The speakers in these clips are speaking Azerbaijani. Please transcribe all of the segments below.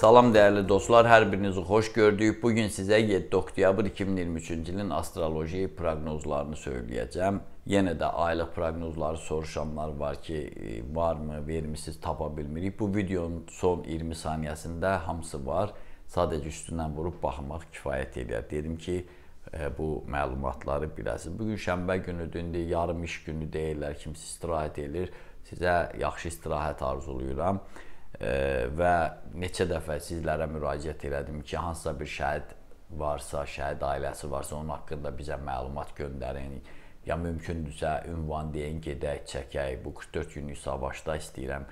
Salam dəyərli dostlar, hər birinizi xoş gördük. Bu gün sizə 7 oktyabr 2023-cü ilin astroloji proqnozlarını söyləyəcəm. Yenə də aylıq proqnozları soruşanlar var ki, e, varmı, vermisiz, tapa bilmirik. Bu videonun son 20 saniyəsində hamısı var. Sadəcə üstündən vurub baxmaq kifayət eləyər. Dedim ki, e, bu məlumatları biləsiniz. Bu gün şənbə günüdür, indi yarım iş günü deyirlər, kimsə istirahət eləyir. Sizə yaxşı istirahət arzulayıram və neçə dəfə sizlərə müraciət elədim ki, hansısa bir şəhid varsa, şəhid ailəsi varsa, onun haqqında bizə məlumat göndərin. Ya mümkündürsə ünvan deyin, gedək, çəkək. Bu 44 günlük savaşda istəyirəm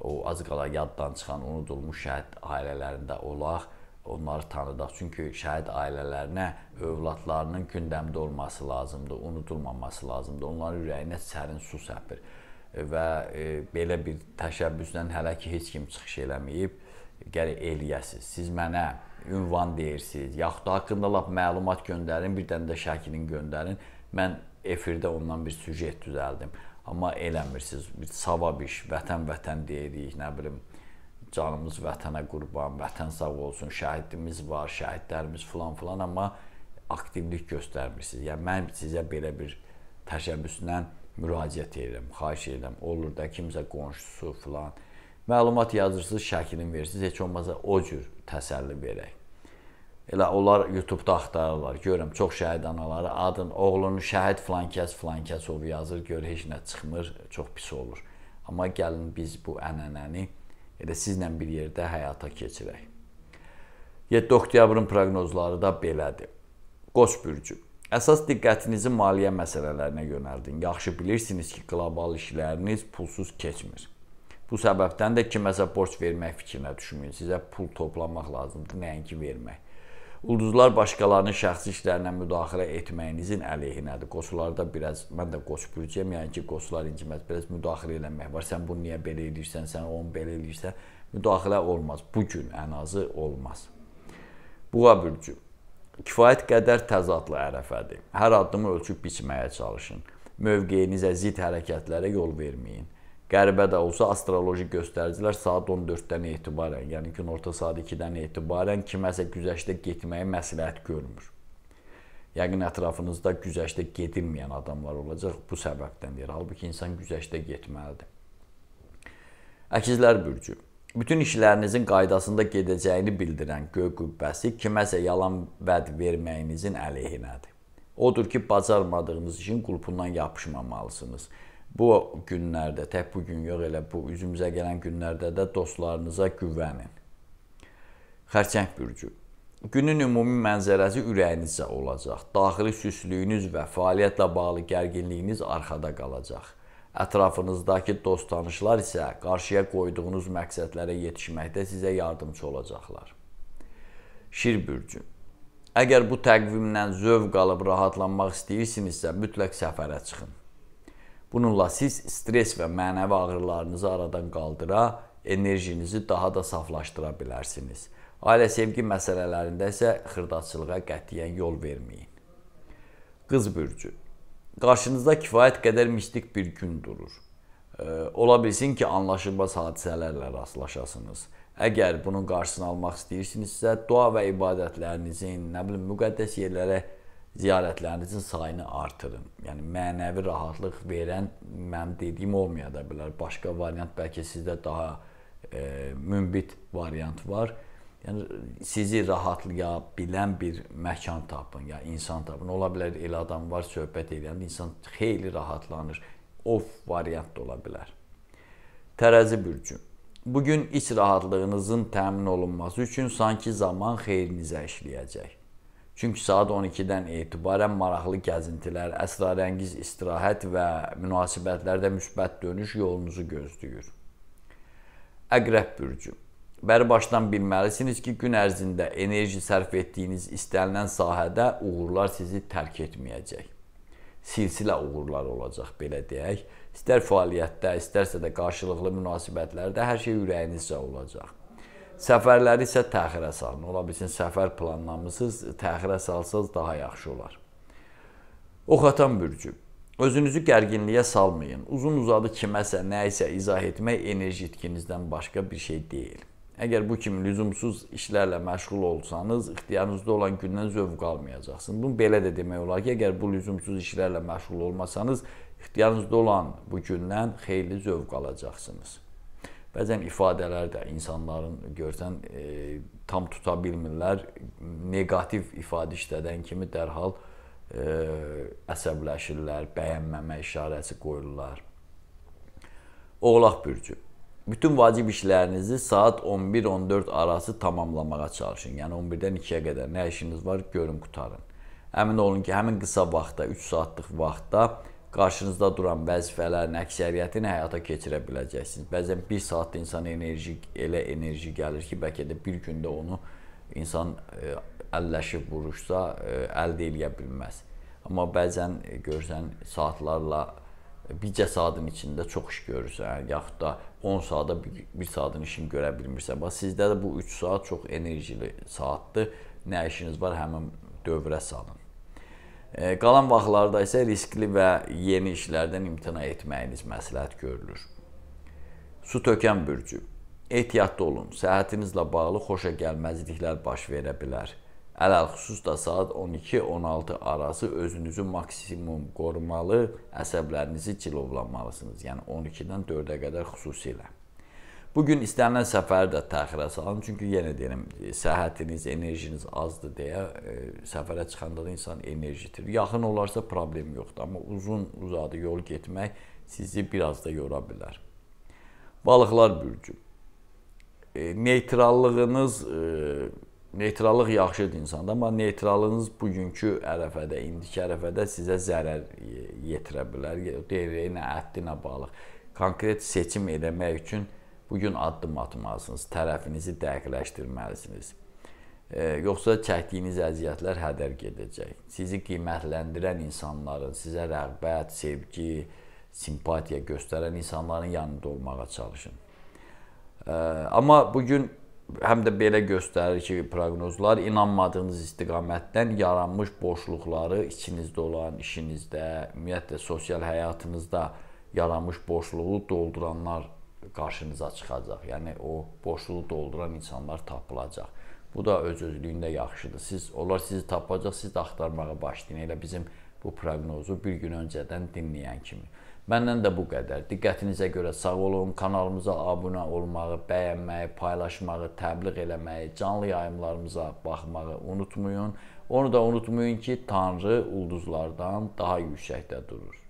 o az qala yaddan çıxan unudulmuş şəhid ailələrində olaq, onları tanıdaq. Çünki şəhid ailələrinə övladlarının gündəmdə olması lazımdır, unudulmaması lazımdır. Onların ürəyinə sərin su səpir və e, belə bir təşəbbüslə hələ ki heç kim çıxış eləməyib. Gələk eləyəsiz. Siz mənə ünvan deyirsiniz, yaxud da haqqında lap məlumat göndərin, bir dənə də şəklini göndərin. Mən efirdə ondan bir süjet düzəldim. Amma eləmirsiniz. Bir savab iş, vətən vətən deyirik, nə bilim canımız vətənə qurban, vətən sağ olsun, şəhidimiz var, şəhidlərimiz falan filan, amma aktivlik göstərmirsiniz. Yəni mən sizə belə bir təşəbbüslə müraciət edirəm, xahiş edirəm. Olur da kimsə qonşusu filan məlumat yazırsınız, şəklini verirsiniz, heç olmasa o cür təsəlli verək. Elə onlar YouTube-da axtarırlar. Görürəm çox şəhid anaları adın, oğlunun şəhid filan kəs, filan kəs o yazır, gör heç nə çıxmır, çox pis olur. Amma gəlin biz bu ənənəni elə sizlə bir yerdə həyata keçirək. 7 oktyabrın proqnozları da belədir. Qoç bürcü Əsas diqqətinizi maliyyə məsələlərinə yönəldin. Yaxşı bilirsiniz ki, qlobal işləriniz pulsuz keçmir. Bu səbəbdən də kiməsə borc vermək fikrinə düşməyin. Sizə pul toplamaq lazımdır, nəinki vermək. Ulduzlar başqalarının şəxsi işlərinə müdaxilə etməyinizin əleyhinədir. Qoçlarda biraz, mən də qoç bürcəyəm, yəni ki, qoçlar inciməz, biraz müdaxilə eləmək var. Sən bunu niyə belə edirsən, sən onu belə edirsən. Müdaxilə olmaz. Bu gün ən azı olmaz. Buğa bürcü kifayət qədər təzadlı ərəfədir. Hər addımı ölçüb biçməyə çalışın. Mövqeyinizə zid hərəkətlərə yol verməyin. Qəribə də olsa astroloji göstəricilər saat 14-dən etibarən, yəni günorta saat 2-dən etibarən kiməsə güzəştə getməyi məsləhət görmür. Yəqin ətrafınızda güzəştə gedilməyən adamlar olacaq bu səbəbdən deyir. Halbuki insan güzəştə getməlidir. Əkizlər bürcü bütün işlərinizin qaydasında gedəcəyini bildirən göy qübbəsi kiməsə yalan vəd verməyinizin əleyhinədir. Odur ki, bacarmadığınız işin qulpundan yapışmamalısınız. Bu günlərdə, tək bu gün yox, elə bu üzümüzə gələn günlərdə də dostlarınıza güvənin. Xərçəng bürcü. Günün ümumi mənzərəsi ürəyinizcə olacaq. Daxili süslüyünüz və fəaliyyətlə bağlı gərginliyiniz arxada qalacaq Ətrafınızdakı dost-tanışlar isə qarşıya qoyduğunuz məqsədlərə yetişməkdə sizə yardımçı olacaqlar. Şir bürcü. Əgər bu təqvimdən zövq alıb rahatlanmaq istəyirsinizsə, mütləq səfərə çıxın. Bununla siz stres və mənəvi ağrılarınızı aradan qaldıra, enerjinizi daha da saflaşdıra bilərsiniz. Ailə sevgi məsələlərində isə xırdaçılığa qətiyyən yol verməyin. Qız bürcü qarşınızda kifayət qədər mistik bir gün durur. E, ola bilsin ki, anlaşılmaz hadisələrlə rastlaşasınız. Əgər bunun qarşısını almaq istəyirsinizsə, dua və ibadətlərinizin, nə bilim, müqəddəs yerlərə ziyarətlərinizin sayını artırın. Yəni mənəvi rahatlıq verən mənim dediyim olmaya da bilər. Başqa variant bəlkə sizdə daha e, münbit variant var. E, Yəni sizi rahatlaya bilən bir məkan tapın, ya yəni, insan tapın. Ola bilər elə adam var söhbət edən, insan xeyli rahatlanır. Of variant da ola bilər. Tərəzi bürcü. Bu gün iç rahatlığınızın təmin olunması üçün sanki zaman xeyrinizə işləyəcək. Çünki saat 12-dən etibarən maraqlı gəzintilər, əsrarəngiz istirahət və münasibətlərdə müsbət dönüş yolunuzu gözləyir. Əqrəb bürcü. Bəri başdan bilməlisiniz ki, gün ərzində enerji sərf etdiyiniz istənilən sahədə uğurlar sizi tərk etməyəcək. Silsilə uğurlar olacaq, belə deyək. İstər fəaliyyətdə, istərsə də qarşılıqlı münasibətlərdə hər şey ürəyinizcə olacaq. Səfərləri isə təxirə salın. Ola bilsin səfər planlamısınız, təxirə salsanız daha yaxşı olar. Oxatan bürcü. Özünüzü gərginliyə salmayın. Uzun-uzadı kiməsə, nə isə izah etmək enerji itkinizdən başqa bir şey deyil. Əgər bu kimi lüzumsuz işlərlə məşğul olsanız, ixtiyarınızda olan gündən zövq almayacaqsınız. Bunu belə də demək olar ki, əgər bu lüzumsuz işlərlə məşğul olmasanız, ixtiyarınızda olan bu gündən xeyli zövq alacaqsınız. Bəzən ifadələr də insanların görsən e, tam tuta bilmirlər. Neqativ ifadə işlədən kimi dərhal e, əsəbləşirlər, bəyənməmə işarəsi qoyurlar. Oğlaq bürcü bütün vacib işlərinizi saat 11-14 arası tamamlamağa çalışın. Yəni 11-dən 2-yə qədər nə işiniz var görün qutarın. Əmin olun ki, həmin qısa vaxtda, 3 saatlıq vaxtda qarşınızda duran vəzifələrin əksəriyyətini həyata keçirə biləcəksiniz. Bəzən 1 saatda insana enerji, elə enerji gəlir ki, bəlkə də bir gündə onu insan e, əlləşib vuruşsa e, əldə eləyə bilməz. Amma bəzən e, görsən saatlarla bircə saatın içində çox iş görürsən, yəni yaxud da 10 saata 1 saatın işini görə bilmirsən. Bax sizdə də bu 3 saat çox enerjili saatdır. Nə işiniz var həmin dövrə salın. E, qalan vaxtlarda isə riskli və yeni işlərdən imtina etməyiniz məsləhət görülür. Su tökən bürcü. Ehtiyatlı olun. Səhhətinizlə bağlı xoşa gəlməzliklər baş verə bilər. Ələlxüsus da saat 12-16 arası özünüzü maksimum qorumalı, əsəblərinizi cilovlanmalısınız. Yəni 12-dən 4-ə qədər xüsusilə. Bu gün istənilən səfəri də təxirə salın. Çünki yenə deyirəm, səhhətiniz, enerjiniz azdır deyə e, səfərə çıxanda da insan enerji itirir. Yaxın olarsa problem yoxdur, amma uzun uzadı yol getmək sizi biraz da yora bilər. Balıqlar bürcü. E, neytrallığınız e, Neytrallıq yaxşıdır insanda, amma neytrallığınız bugünkü ərəfədə, indiki ərəfədə sizə zərər yetirə bilər. DRN-ə, əddinə bağlı konkret seçim eləmək üçün bu gün addım atmalısınız, tərəfinizi dəqiqləşdirməlisiniz. E, yoxsa çəkdiyiniz əziyyətlər hədər gedəcək. Sizi qiymətləndirən insanların, sizə rəğbət, sevgi, simpatiya göstərən insanların yanında olmağa çalışın. E, amma bu gün həm də belə göstərir ki, proqnozlar inanmadığınız istiqamətdən yaranmış boşluqları içinizdə olan işinizdə, ümumiyyətlə sosial həyatınızda yaranmış boşluğu dolduranlar qarşınıza çıxacaq. Yəni o boşluğu dolduran insanlar tapılacaq. Bu da öz özlüyündə yaxşıdır. Siz onlar sizi tapacaq, siz də axtarmağa başlayın. Elə bizim bu proqnozu bir gün öncədən dinləyən kimi. Məndən də bu qədər. Diqqətinizə görə sağ olun. Kanalımıza abunə olmağı, bəyənməyi, paylaşmağı, təbliğ eləməyi, canlı yayımlarımıza baxmağı unutmayın. Onu da unutmayın ki, Tanrı ulduzlardan daha yüksəkdə durur.